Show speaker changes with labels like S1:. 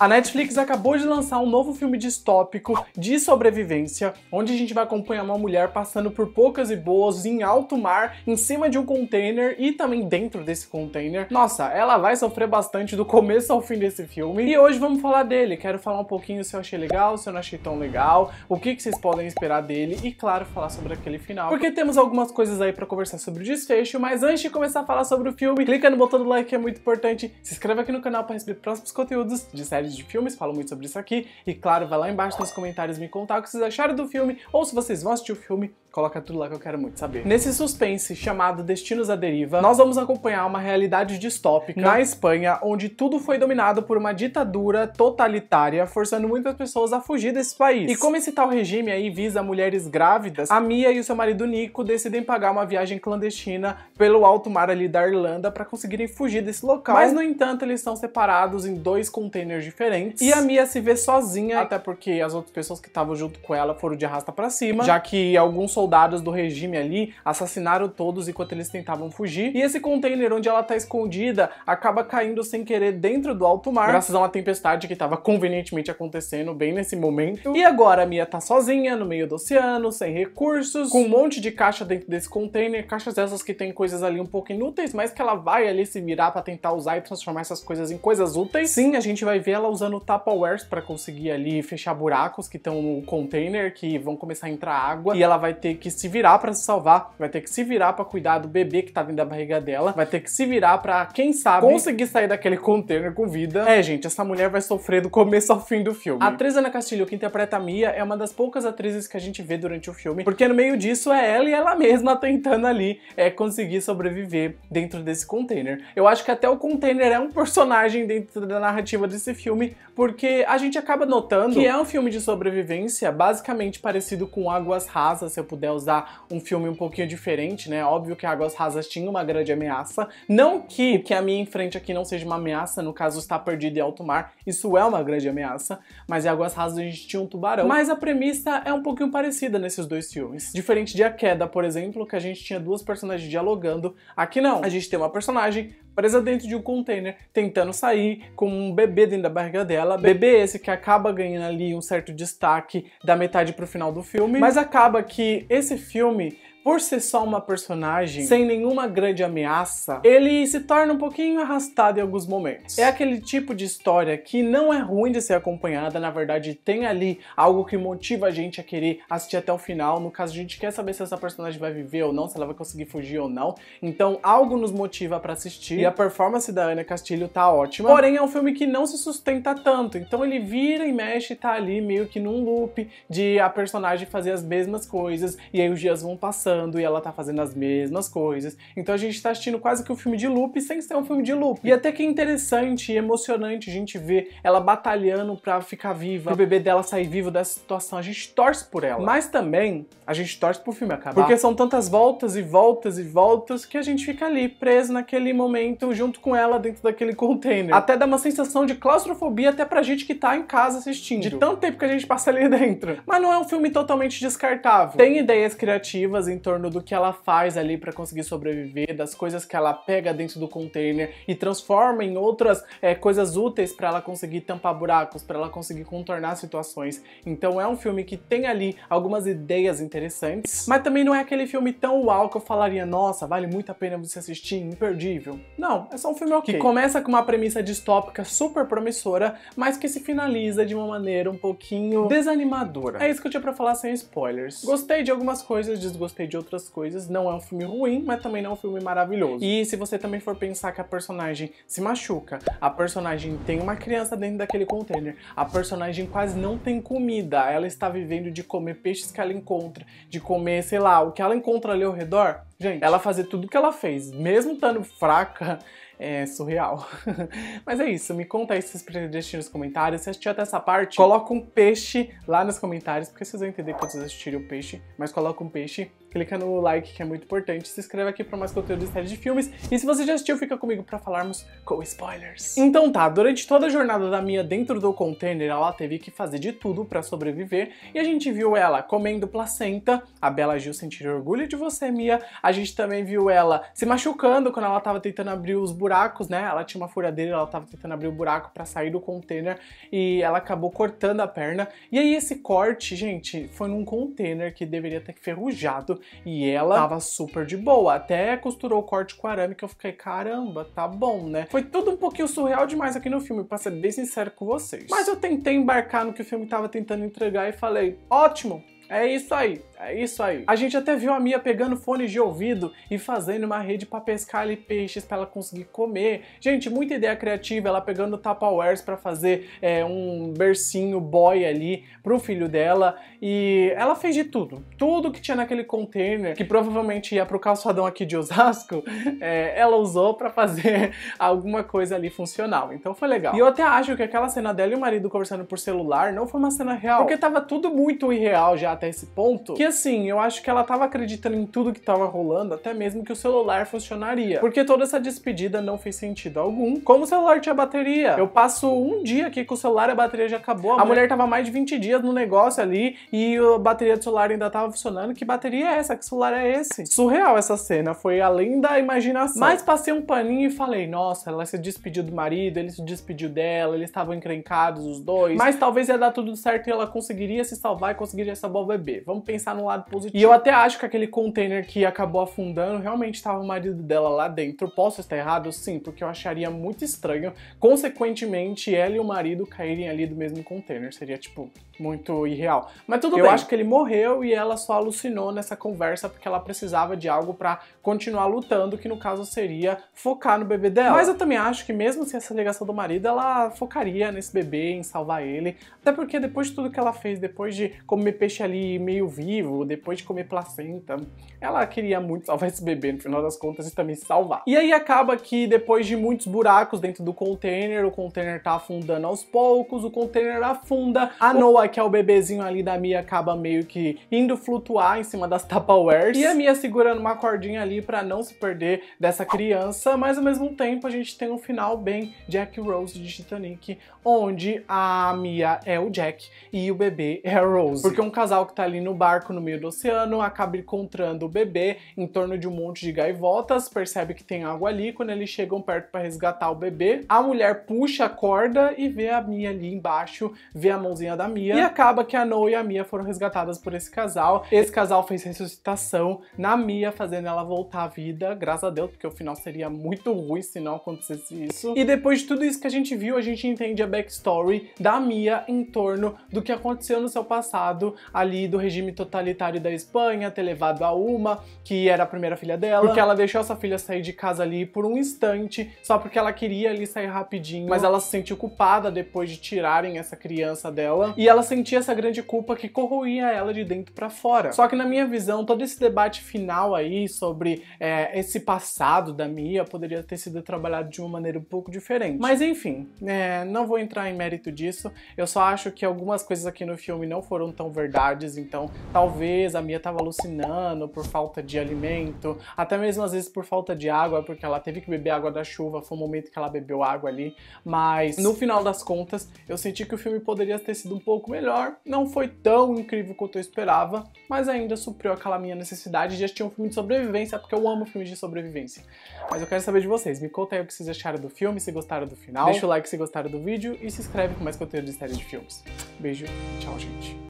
S1: A Netflix acabou de lançar um novo filme distópico de sobrevivência, onde a gente vai acompanhar uma mulher passando por poucas e boas em alto mar, em cima de um container e também dentro desse container. Nossa, ela vai sofrer bastante do começo ao fim desse filme. E hoje vamos falar dele. Quero falar um pouquinho se eu achei legal, se eu não achei tão legal, o que, que vocês podem esperar dele e, claro, falar sobre aquele final. Porque temos algumas coisas aí para conversar sobre o desfecho, mas antes de começar a falar sobre o filme, clica no botão do like que é muito importante, se inscreve aqui no canal para receber próximos conteúdos de séries séries de filmes, falo muito sobre isso aqui. E claro, vai lá embaixo nos comentários me contar o que vocês acharam do filme ou se vocês vão assistir o filme Coloca tudo lá que eu quero muito saber. Nesse suspense chamado Destinos à Deriva, nós vamos acompanhar uma realidade distópica na Espanha, onde tudo foi dominado por uma ditadura totalitária, forçando muitas pessoas a fugir desse país. E como esse tal regime aí visa mulheres grávidas, a Mia e o seu marido Nico decidem pagar uma viagem clandestina pelo alto mar ali da Irlanda para conseguirem fugir desse local. Mas no entanto, eles estão separados em dois containers diferentes e a Mia se vê sozinha, até porque as outras pessoas que estavam junto com ela foram de arrasta para cima, já que alguns soldados do regime ali assassinaram todos enquanto eles tentavam fugir. E esse container onde ela tá escondida acaba caindo sem querer dentro do alto mar, graças a uma tempestade que estava convenientemente acontecendo bem nesse momento. E agora a Mia tá sozinha no meio do oceano, sem recursos, com um monte de caixa dentro desse container, caixas dessas que tem coisas ali um pouco inúteis, mas que ela vai ali se virar para tentar usar e transformar essas coisas em coisas úteis. Sim, a gente vai ver ela usando Tupperwares para conseguir ali fechar buracos que estão no container, que vão começar a entrar água, e ela vai ter ter que se virar para se salvar, vai ter que se virar para cuidar do bebê que tá dentro da barriga dela, vai ter que se virar para quem sabe, conseguir sair daquele container com vida. É, gente, essa mulher vai sofrer do começo ao fim do filme. A atriz Ana Castilho, que interpreta a Mia, é uma das poucas atrizes que a gente vê durante o filme, porque no meio disso é ela e ela mesma tentando ali é, conseguir sobreviver dentro desse container. Eu acho que até o container é um personagem dentro da narrativa desse filme, porque a gente acaba notando que é um filme de sobrevivência basicamente parecido com Águas Rasas, se eu puder puder usar um filme um pouquinho diferente, né? Óbvio que Águas Rasas tinha uma grande ameaça. Não que, que a minha em frente aqui não seja uma ameaça, no caso está perdido em alto mar, isso é uma grande ameaça, mas em Águas Rasas a gente tinha um tubarão. Mas a premissa é um pouquinho parecida nesses dois filmes. Diferente de A Queda, por exemplo, que a gente tinha duas personagens dialogando, aqui não. A gente tem uma personagem presa dentro de um container, tentando sair com um bebê dentro da barriga dela. Bebê esse que acaba ganhando ali um certo destaque da metade pro final do filme, mas acaba que esse filme por ser só uma personagem, sem nenhuma grande ameaça, ele se torna um pouquinho arrastado em alguns momentos. É aquele tipo de história que não é ruim de ser acompanhada, na verdade tem ali algo que motiva a gente a querer assistir até o final, no caso a gente quer saber se essa personagem vai viver ou não, se ela vai conseguir fugir ou não, então algo nos motiva para assistir e a performance da Ana Castilho tá ótima, porém é um filme que não se sustenta tanto, então ele vira e mexe e tá ali meio que num loop de a personagem fazer as mesmas coisas e aí os dias vão passando passando e ela tá fazendo as mesmas coisas. Então a gente tá assistindo quase que um filme de loop sem ser um filme de loop. E até que é interessante e emocionante a gente ver ela batalhando pra ficar viva, o bebê dela sair vivo dessa situação. A gente torce por ela. Mas também a gente torce pro filme acabar. Porque são tantas voltas e voltas e voltas que a gente fica ali preso naquele momento junto com ela dentro daquele container. Até dá uma sensação de claustrofobia até pra gente que tá em casa assistindo. De tanto tempo que a gente passa ali dentro. Mas não é um filme totalmente descartável. Tem ideias criativas, torno do que ela faz ali para conseguir sobreviver, das coisas que ela pega dentro do container e transforma em outras é, coisas úteis para ela conseguir tampar buracos, para ela conseguir contornar situações. Então é um filme que tem ali algumas ideias interessantes, mas também não é aquele filme tão uau que eu falaria, nossa, vale muito a pena você assistir, imperdível. Não, é só um filme ok. Que começa com uma premissa distópica super promissora, mas que se finaliza de uma maneira um pouquinho desanimadora. É isso que eu tinha pra falar sem spoilers. Gostei de algumas coisas, desgostei de outras coisas. Não é um filme ruim, mas também não é um filme maravilhoso. E se você também for pensar que a personagem se machuca, a personagem tem uma criança dentro daquele container, a personagem quase não tem comida, ela está vivendo de comer peixes que ela encontra, de comer, sei lá, o que ela encontra ali ao redor, Gente. Ela fazer tudo o que ela fez, mesmo estando fraca, é surreal. Mas é isso, me conta aí pretendem assistir nos comentários. Se assistiu até essa parte, coloca um peixe lá nos comentários, porque vocês vão entender quando vocês assistirem o peixe. Mas coloca um peixe, clica no like, que é muito importante. Se inscreve aqui para mais conteúdo de série de filmes. E se você já assistiu, fica comigo para falarmos com spoilers. Então tá, durante toda a jornada da Mia dentro do container, ela teve que fazer de tudo para sobreviver. E a gente viu ela comendo placenta, a Bela Gil sentir orgulho de você, Mia. A a gente também viu ela se machucando quando ela tava tentando abrir os buracos, né? Ela tinha uma furadeira, ela tava tentando abrir o buraco para sair do container e ela acabou cortando a perna. E aí esse corte, gente, foi num container que deveria ter ferrujado e ela tava super de boa. Até costurou o corte com arame que eu fiquei, caramba, tá bom, né? Foi tudo um pouquinho surreal demais aqui no filme, pra ser bem sincero com vocês. Mas eu tentei embarcar no que o filme tava tentando entregar e falei, ótimo, é isso aí, é isso aí. A gente até viu a Mia pegando fone de ouvido e fazendo uma rede para pescar ali peixes para ela conseguir comer. Gente, muita ideia criativa, ela pegando Tupperwares para fazer é, um bercinho boy ali pro filho dela. E ela fez de tudo, tudo que tinha naquele container, que provavelmente ia pro calçadão aqui de Osasco, é, ela usou para fazer alguma coisa ali funcional. Então foi legal. E eu até acho que aquela cena dela e o marido conversando por celular não foi uma cena real, porque tava tudo muito irreal já até esse ponto, que assim, eu acho que ela tava acreditando em tudo que tava rolando, até mesmo que o celular funcionaria. Porque toda essa despedida não fez sentido algum. Como o celular tinha bateria? Eu passo um dia aqui com o celular, a bateria já acabou. A, a mulher... mulher tava mais de 20 dias no negócio ali e a bateria do celular ainda tava funcionando. Que bateria é essa? Que celular é esse? Surreal essa cena, foi além da imaginação. Mas passei um paninho e falei, nossa, ela se despediu do marido, ele se despediu dela, eles estavam encrencados os dois. Mas talvez ia dar tudo certo e ela conseguiria se salvar e conseguiria salvar é bebê. Vamos é. pensar no lado positivo. E eu até acho que aquele container que acabou afundando realmente estava o marido dela lá dentro. Posso estar errado? Sim, porque eu acharia muito estranho, consequentemente, ela e o marido caírem ali do mesmo container. Seria tipo muito irreal. Mas tudo eu bem. Eu acho que ele morreu e ela só alucinou nessa conversa porque ela precisava de algo para continuar lutando, que no caso seria focar no bebê dela. Mas eu também acho que mesmo sem essa ligação do marido, ela focaria nesse bebê, em salvar ele. Até porque depois de tudo que ela fez, depois de comer peixe ali meio vivo, depois de comer placenta, ela queria muito salvar esse bebê, no final das contas, e também salvar. E aí acaba que depois de muitos buracos dentro do container, o container tá afundando aos poucos, o container afunda, a Noah que é o bebezinho ali da Mia acaba meio que indo flutuar em cima das Tupperwares. E a Mia segurando uma cordinha ali para não se perder dessa criança. Mas ao mesmo tempo a gente tem um final bem Jack Rose de Titanic, onde a Mia é o Jack e o bebê é a Rose. Porque um casal que tá ali no barco no meio do oceano acaba encontrando o bebê em torno de um monte de gaivotas, percebe que tem água ali. Quando eles chegam perto para resgatar o bebê, a mulher puxa a corda e vê a Mia ali embaixo, vê a mãozinha da Mia e acaba que a No e a Mia foram resgatadas por esse casal. Esse casal fez ressuscitação na Mia, fazendo ela voltar à vida, graças a Deus, porque o final seria muito ruim se não acontecesse isso. E depois de tudo isso que a gente viu, a gente entende a backstory da Mia em torno do que aconteceu no seu passado ali do regime totalitário da Espanha, ter levado a Uma, que era a primeira filha dela, porque ela deixou essa filha sair de casa ali por um instante, só porque ela queria ali sair rapidinho, mas ela se sentiu culpada depois de tirarem essa criança dela, e ela sentia essa grande culpa que corroía ela de dentro para fora. Só que na minha visão, todo esse debate final aí sobre é, esse passado da Mia poderia ter sido trabalhado de uma maneira um pouco diferente. Mas enfim, é, não vou entrar em mérito disso, eu só acho que algumas coisas aqui no filme não foram tão verdades, então talvez a Mia tava alucinando por falta de alimento, até mesmo às vezes por falta de água, porque ela teve que beber água da chuva, foi o momento que ela bebeu água ali, mas no final das contas, eu senti que o filme poderia ter sido um pouco melhor. Não foi tão incrível quanto eu esperava, mas ainda supriu aquela minha necessidade de assistir um filme de sobrevivência, porque eu amo filmes de sobrevivência. Mas eu quero saber de vocês, me conta aí o que vocês acharam do filme, se gostaram do final, deixa o like se gostaram do vídeo e se inscreve com mais conteúdo de série de filmes. Beijo, tchau gente.